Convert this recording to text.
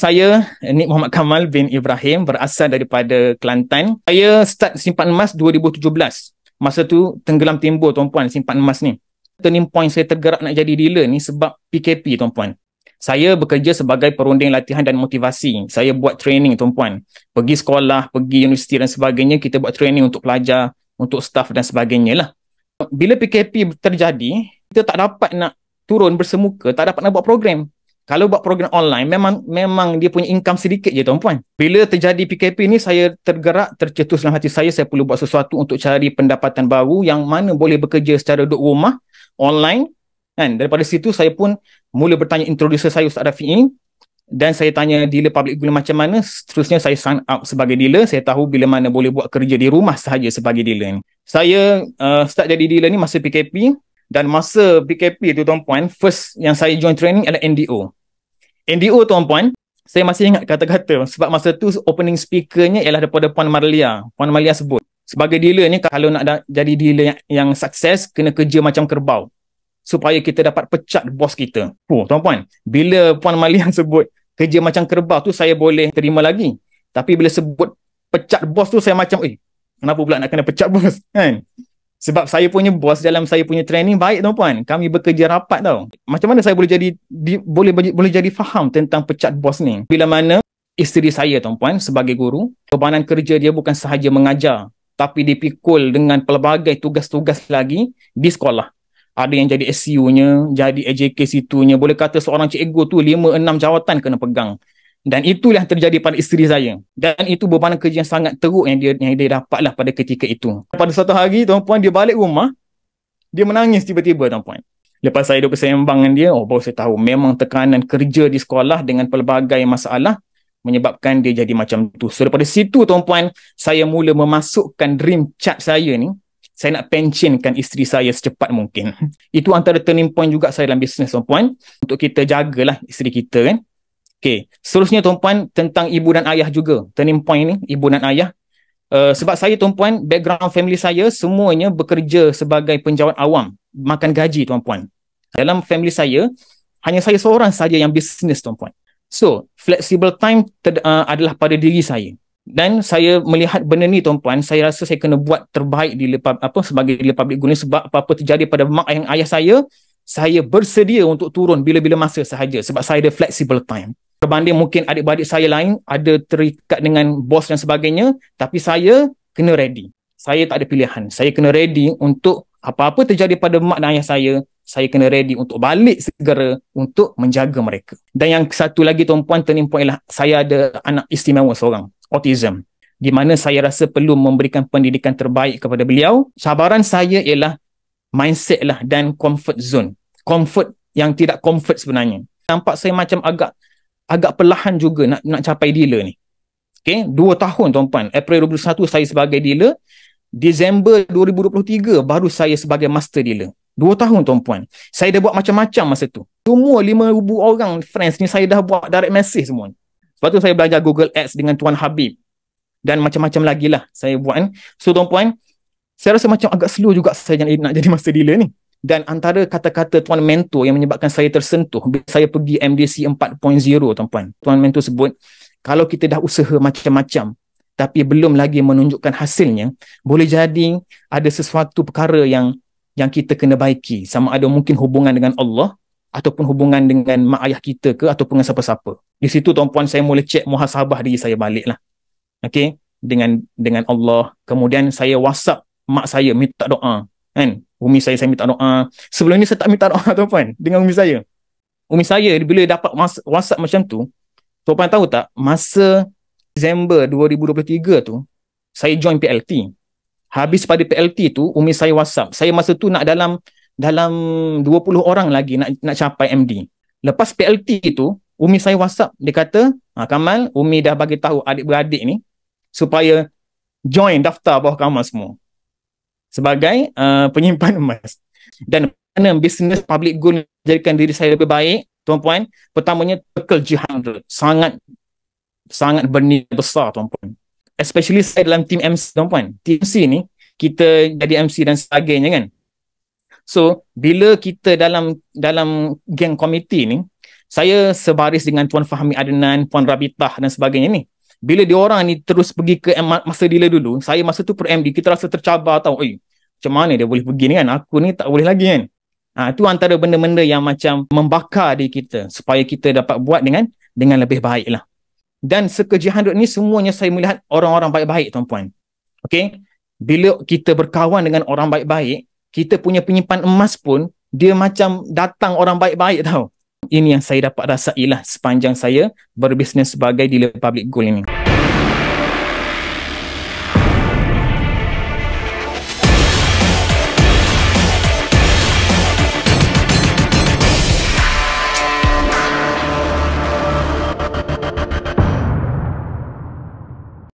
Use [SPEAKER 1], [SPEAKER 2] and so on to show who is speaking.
[SPEAKER 1] Saya eh, Nik Muhammad Kamal bin Ibrahim berasal daripada Kelantan. Saya start simpan emas 2017. Masa tu tenggelam timbul tuan-puan simpan emas ni. Turning point saya tergerak nak jadi dealer ni sebab PKP tuan-puan. Saya bekerja sebagai perunding latihan dan motivasi. Saya buat training tuan-puan. Pergi sekolah, pergi universiti dan sebagainya. Kita buat training untuk pelajar, untuk staff dan sebagainya lah. Bila PKP terjadi, kita tak dapat nak turun bersemuka, tak dapat nak buat program kalau buat program online memang memang dia punya income sedikit je tuan-puan. Bila terjadi PKP ni saya tergerak tercetus dalam hati saya saya perlu buat sesuatu untuk cari pendapatan baru yang mana boleh bekerja secara duduk rumah online kan. Daripada situ saya pun mula bertanya introducer saya Ustaz Rafi'i dan saya tanya dealer public guna macam mana seterusnya saya sign up sebagai dealer saya tahu bila mana boleh buat kerja di rumah sahaja sebagai dealer ni. Saya uh, start jadi dealer ni masa PKP dan masa PKP tu tuan-puan, first yang saya join training adalah NDO. NDO tuan-puan saya masih ingat kata-kata sebab masa tu opening speakernya ialah daripada Puan Marlia. Puan Marlia sebut. Sebagai dealer ni kalau nak jadi dealer yang, yang sukses kena kerja macam kerbau. Supaya kita dapat pecat bos kita. Oh, tuan-puan, bila Puan Marlia sebut kerja macam kerbau tu saya boleh terima lagi. Tapi bila sebut pecat bos tu saya macam eh kenapa pula nak kena pecat bos kan? Sebab saya punya bos dalam saya punya training baik tau puan. Kami bekerja rapat tau. Macam mana saya boleh jadi di, boleh boleh jadi faham tentang pecat bos ni? Bila mana isteri saya tuan puan sebagai guru, kebanan kerja dia bukan sahaja mengajar tapi dipikul dengan pelbagai tugas-tugas lagi di sekolah. Ada yang jadi SU-nya, jadi AJK situnya. Boleh kata seorang cikgu tu 5-6 jawatan kena pegang dan itulah yang terjadi pada isteri saya dan itu beban kerja yang sangat teruk yang dia yang dia dapatlah pada ketika itu pada satu hari tuan-puan dia balik rumah dia menangis tiba-tiba tuan-puan lepas saya duduk sembang dengan dia oh baru saya tahu memang tekanan kerja di sekolah dengan pelbagai masalah menyebabkan dia jadi macam tu so daripada situ tuan-puan saya mula memasukkan dream chat saya ni saya nak pensionkan isteri saya secepat mungkin. Itu antara turning point juga saya dalam bisnes, tuan-puan. Untuk kita jagalah isteri kita kan. Okay, seterusnya tuan-puan tentang ibu dan ayah juga. Turning point ni, ibu dan ayah. Uh, sebab saya tuan-puan, background family saya semuanya bekerja sebagai penjawat awam. Makan gaji tuan-puan. Dalam family saya, hanya saya seorang saja yang bisnes tuan-puan. So, flexible time uh, adalah pada diri saya. Dan saya melihat benda ni tuan-puan, saya rasa saya kena buat terbaik di lepa, apa sebagai di public guna sebab apa-apa terjadi pada mak ayah, ayah saya, saya bersedia untuk turun bila-bila masa sahaja sebab saya ada flexible time berbanding mungkin adik-beradik saya lain ada terikat dengan bos dan sebagainya tapi saya kena ready saya tak ada pilihan saya kena ready untuk apa-apa terjadi pada mak dan ayah saya saya kena ready untuk balik segera untuk menjaga mereka dan yang satu lagi tuan-puan turning point ialah saya ada anak istimewa seorang autism di mana saya rasa perlu memberikan pendidikan terbaik kepada beliau Sabaran saya ialah mindset lah dan comfort zone comfort yang tidak comfort sebenarnya nampak saya macam agak agak perlahan juga nak nak capai dealer ni. Okay, dua tahun tuan-puan. April 2021 saya sebagai dealer. Disember 2023 baru saya sebagai master dealer. Dua tahun tuan-puan. Saya dah buat macam-macam masa tu. Semua lima ribu orang friends ni saya dah buat direct message semua. Sebab tu saya belajar Google Ads dengan Tuan Habib. Dan macam-macam lagi lah saya buat kan. So tuan-puan, saya rasa macam agak slow juga saya nak jadi master dealer ni dan antara kata-kata tuan mentor yang menyebabkan saya tersentuh bila saya pergi MDC 4.0 tuan-puan tuan mentor sebut kalau kita dah usaha macam-macam tapi belum lagi menunjukkan hasilnya boleh jadi ada sesuatu perkara yang yang kita kena baiki sama ada mungkin hubungan dengan Allah ataupun hubungan dengan mak ayah kita ke ataupun dengan siapa-siapa di situ tuan-puan saya mula cek muhasabah diri saya balik lah, okay? dengan dengan Allah kemudian saya whatsapp mak saya minta doa kan umi saya saya minta doa sebelum ni saya tak minta doa tuan-tuan dengan umi saya umi saya bila dapat WhatsApp macam tu Tu tuan tahu tak masa Disember 2023 tu saya join PLT habis pada PLT tu umi saya WhatsApp saya masa tu nak dalam dalam 20 orang lagi nak nak capai MD lepas PLT tu umi saya WhatsApp dia kata ah, Kamal umi dah bagi tahu adik-beradik ni supaya join daftar bawah kamu semua sebagai uh, penyimpan emas. Dan mana bisnes public good menjadikan diri saya lebih baik, tuan-puan? Pertamanya, tackle jihad. Sangat sangat bernilai besar, tuan-puan. Especially saya dalam tim MC, tuan-puan. Tim MC ni, kita jadi MC dan sebagainya, kan? So, bila kita dalam dalam geng komiti ni, saya sebaris dengan Tuan Fahmi Adnan, Puan Rabitah dan sebagainya ni bila dia orang ni terus pergi ke masa dealer dulu saya masa tu per MD kita rasa tercabar tau eh macam mana dia boleh pergi ni kan aku ni tak boleh lagi kan ha, tu antara benda-benda yang macam membakar diri kita supaya kita dapat buat dengan dengan lebih baik lah dan sekejahan ni semuanya saya melihat orang-orang baik-baik tuan puan okay? bila kita berkawan dengan orang baik-baik kita punya penyimpan emas pun dia macam datang orang baik-baik tau ini yang saya dapat rasailah sepanjang saya berbisnes sebagai dealer public gold ini.